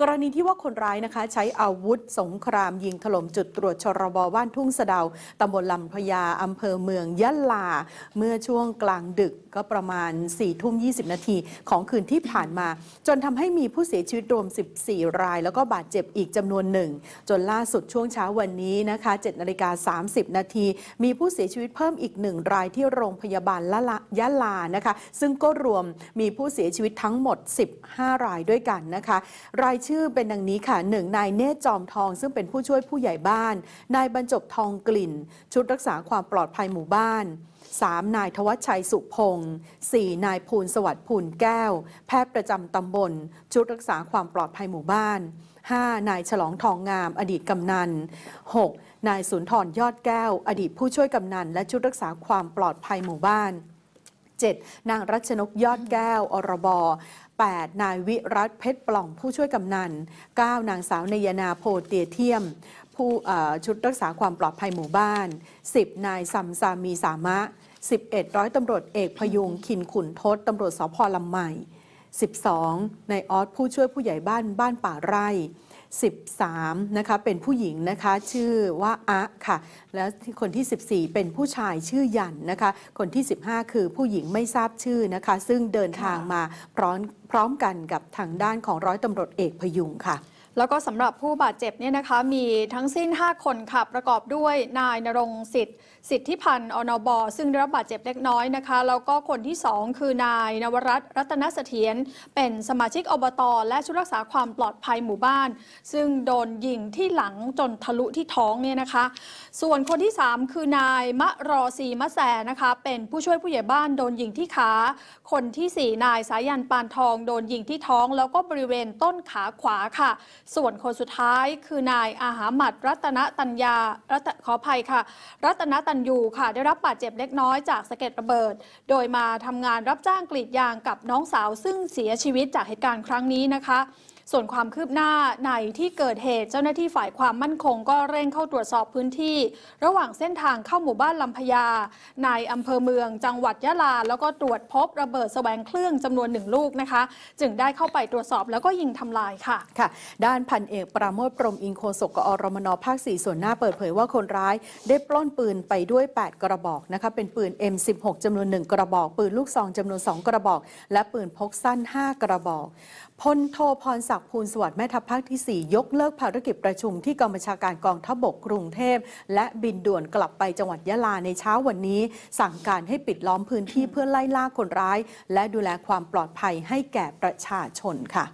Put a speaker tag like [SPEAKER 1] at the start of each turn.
[SPEAKER 1] กรณีที่ว่าคนร้ายนะคะ ใช้อาวุธสงครามยิงถล่มจุดตรวจ ชรบว่านทุ่งสะเดา ตำบลลำพญาอำเภอเมือง ยะลา เมื่อช่วงกลางดึกก็ประมาณ4ี่ทุ่มยีนาทีของคืนที่ผ่านมา จนทำให้มีผู้เสียชีวิตรวม 14 ราย แล้วก็บาดเจ็บอีกจำนวนหนึ่งจนล่าสุดช่วงเช้าวันนี้นะคะ7นาฬิกา30 นาที มีผู้เสียชีวิตเพิ่มอีกหนึ่งรายที่โรงพยาบาลละละยะลานะคะ ซึ่งก็รวมมีผู้เสียชีวิตทั้งหมด 15 รายด้วยกันนะคะ รายชื่อเป็นดังนี้ค่ะหนึ่งนายเนตจอมทอง ซึ่งเป็นผู้ช่วยผู้ใหญ่บ้านนายบรรจบทองกลิ่น ชุดรักษาความปลอดภัยหมู่บ้าน3 นายทวัชชัยสุพงศ์4 นายภูลสวัสดิ์ภูลแก้ว แพทย์ประจำตำบล ชุดรักษาความปลอดภัยหมู่บ้าน5นายฉลองทองงาม อดีตกำนัน6นายสุนทรยอดแก้ว อดีตผู้ช่วยกำนัน และชุดรักษาความปลอดภัยหมู่บ้าน7นางรัชนกยอดแก้ว อรบ8นายวิรัตเพชรปล่อง ผู้ช่วยกำนัน 9 นางสาวเนยนาโพเตียเทียมผู้ชุดรักษาความปลอดภัยหมู่บ้าน 10 นายซัมซามีสามะ 11 ร้อยตำรวจเอกพยุงขินขุนทศตำรวจสพลำใหม่ 12 นายออสผู้ช่วยผู้ใหญ่บ้านบ้านป่าไร่ 13 นะคะเป็นผู้หญิงนะคะชื่อว่าอะค่ะ แล้วคนที่ 14 เป็นผู้ชายชื่อยันนะคะคนที่ 15 คือผู้หญิงไม่ทราบชื่อนะคะ ซึ่งเดินทางมาพร้อมพร้อมกันกับทางด้านของร้อยตำรวจเอกพยุงค่ะ
[SPEAKER 2] แล้วก็สำหรับผู้บาดเจ็บเนี่ยนะคะ มีทั้งสิ้น 5 คนค่ะ ประกอบด้วยนายนรงสิทธิ์สิทธิพันธ์ อนบอซึ่งได้รับบาดเจ็บเล็กน้อยนะคะ แล้วก็คนที่ 2 คือนายนวรัตน์รัตนเสถียรเป็นสมาชิกอบตและชุดรักษาความปลอดภัยหมู่บ้าน ซึ่งโดนยิงที่หลังจนทะลุที่ท้องเนี่ยนะคะ ส่วนคนที่ 3 คือนายมะรอซีมะแสนะคะเป็นผู้ช่วยผู้ใหญ่บ้าน โดนยิงที่ขาคนที่ 4 นายสายันปานทอง โดนยิงที่ท้องแล้วก็บริเวณต้นขาขวาค่ะส่วนคนสุดท้ายคือนายอาหามัดรัตนตัญญารัตขออภัยค่ะ รัตนตัญยูค่ะ ได้รับบาดเจ็บเล็กน้อยจากสะเก็ดระเบิด โดยมาทำงานรับจ้างกรีดยางกับน้องสาวซึ่งเสียชีวิตจากเหตุการณ์ครั้งนี้นะคะส่วนความคืบหน้าในที่เกิดเหตุเจ้าหน้าที่ฝ่ายความมั่นคง ก็เร่งเข้าตรวจสอบพื้นที่ ระหว่างเส้นทางเข้าหมู่บ้านลำพญาในอำเภอเมือง จังหวัดยะลาแล้วก็ตรวจพบระเบิดแสวงเครื่องจำนวนหนึ่งลูกนะคะ จึงได้เข้าไปตรวจสอบแล้วก็ยิงทำลายค่ะ
[SPEAKER 1] ค่ะ ด้านพันเอกปราโมทปรมอิงโคศกกอรมนภาคสี่ส่วนหน้าเปิดเผยว่าคนร้าย ได้ปล้นปืนไปด้วย 8 กระบอกนะคะเป็นปืน M16 จำนวน 1 กระบอก ปืนลูกซองจำนวน 2 กระบอก และปืนพกสั้น 5 กระบอกพลโทพรศักดิ์ภูลสวัสดิ์แม่ทัพภาคที่ 4 ยกเลิกภารกิจประชุม ที่กองบัญชาการกองทัพบกกรุงเทพ และบินด่วนกลับไปจังหวัดยะลาในเช้าวันนี้สั่งการให้ปิดล้อมพื้นที่เพื่อไล่ล่าคนร้าย และดูแลความปลอดภัยให้แก่ประชาชนค่ะ